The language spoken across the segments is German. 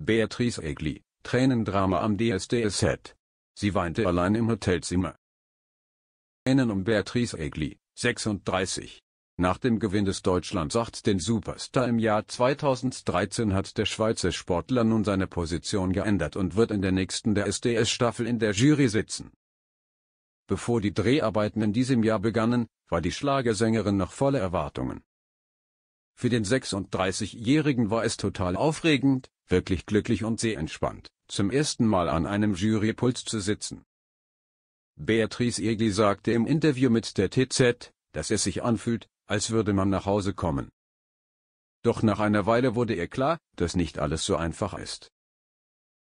Beatrice Egli, Tränendrama am DSDS-Set. Sie weinte allein im Hotelzimmer. Tränen um Beatrice Egli, 36. Nach dem Gewinn des Deutschland den Superstar im Jahr 2013 hat der Schweizer Sportler nun seine Position geändert und wird in der nächsten der SDS-Staffel in der Jury sitzen. Bevor die Dreharbeiten in diesem Jahr begannen, war die Schlagersängerin noch voller Erwartungen. Für den 36-Jährigen war es total aufregend, wirklich glücklich und sehr entspannt, zum ersten Mal an einem Jurypuls zu sitzen. Beatrice Egli sagte im Interview mit der TZ, dass es sich anfühlt, als würde man nach Hause kommen. Doch nach einer Weile wurde ihr klar, dass nicht alles so einfach ist.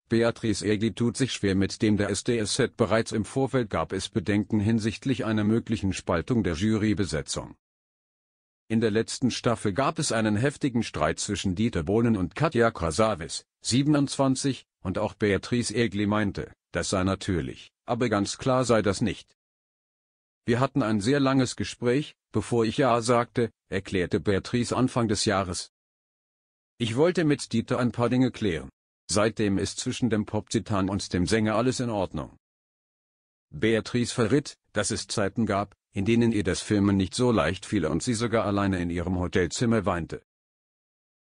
Beatrice Egli tut sich schwer mit dem der SDSZ Bereits im Vorfeld gab es Bedenken hinsichtlich einer möglichen Spaltung der Jurybesetzung. In der letzten Staffel gab es einen heftigen Streit zwischen Dieter Bohlen und Katja Krasavis, 27, und auch Beatrice Egli meinte, das sei natürlich, aber ganz klar sei das nicht. Wir hatten ein sehr langes Gespräch, bevor ich Ja sagte, erklärte Beatrice Anfang des Jahres. Ich wollte mit Dieter ein paar Dinge klären. Seitdem ist zwischen dem Popzitan und dem Sänger alles in Ordnung. Beatrice verritt, dass es Zeiten gab, in denen ihr das Filmen nicht so leicht fiel und sie sogar alleine in ihrem Hotelzimmer weinte.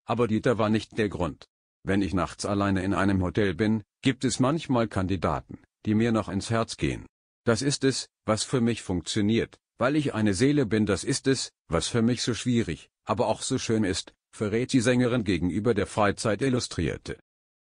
Aber Dieter war nicht der Grund. Wenn ich nachts alleine in einem Hotel bin, gibt es manchmal Kandidaten, die mir noch ins Herz gehen. Das ist es, was für mich funktioniert, weil ich eine Seele bin, das ist es, was für mich so schwierig, aber auch so schön ist, verrät die Sängerin gegenüber der Freizeit Illustrierte.